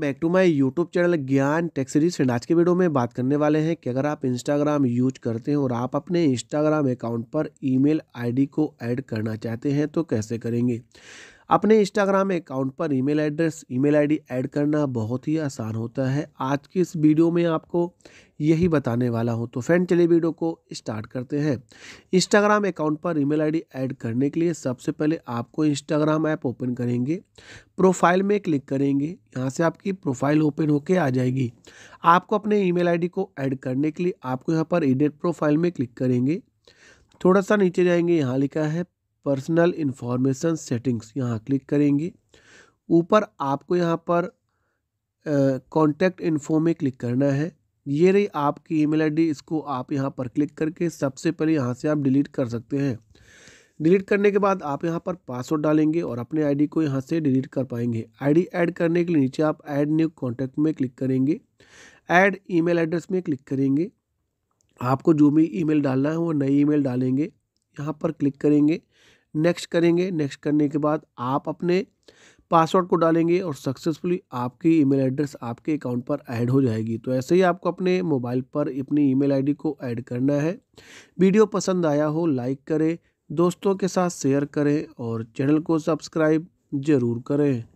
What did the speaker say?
back to my YouTube channel Gyan टेक्सरीज series and आज के वीडियो में बात करने वाले हैं कि अगर आप इंस्टाग्राम यूज करते हैं और आप अपने इंस्टाग्राम अकाउंट पर ईमेल आईडी को ऐड करना चाहते हैं तो कैसे करेंगे अपने इंस्टाग्राम अकाउंट पर email address email ID add करना बहुत ही आसान होता है आज की इस वीडियो में आपको यही बताने वाला हूं तो फ्रेंड चलिए वीडियो को स्टार्ट करते हैं इंस्टाग्राम अकाउंट पर ईमेल आईडी ऐड करने के लिए सबसे पहले आपको इंस्टाग्राम ऐप ओपन करेंगे प्रोफाइल में क्लिक करेंगे यहाँ से आपकी प्रोफाइल ओपन होके आ जाएगी आपको अपने ई मेल को ऐड करने के लिए आपको यहाँ पर एडिट प्रोफाइल में क्लिक करेंगे थोड़ा सा नीचे जाएंगे यहाँ लिखा है पर्सनल इन्फॉर्मेशन सेटिंग्स यहाँ क्लिक करेंगे ऊपर आपको यहाँ पर कॉन्टैक्ट इन्फो में क्लिक करना है ये रही आपकी ईमेल आईडी इसको आप यहाँ पर क्लिक करके सबसे पहले यहाँ से आप डिलीट कर सकते हैं डिलीट करने के बाद आप यहाँ पर पासवर्ड डालेंगे और अपने आईडी को यहाँ से डिलीट कर पाएंगे आईडी ऐड करने के लिए नीचे आप ऐड न्यू कॉन्टैक्ट में क्लिक करेंगे ऐड ईमेल एड्रेस में क्लिक करेंगे आपको जो भी ईमेल डालना है वो नई ईमेल डालेंगे यहाँ पर क्लिक करेंगे नेक्स्ट करेंगे नेक्स्ट करने के बाद आप अपने पासवर्ड को डालेंगे और सक्सेसफुली आपकी ईमेल एड्रेस आपके अकाउंट पर ऐड हो जाएगी तो ऐसे ही आपको अपने मोबाइल पर अपनी ईमेल आईडी को ऐड करना है वीडियो पसंद आया हो लाइक करें दोस्तों के साथ शेयर करें और चैनल को सब्सक्राइब ज़रूर करें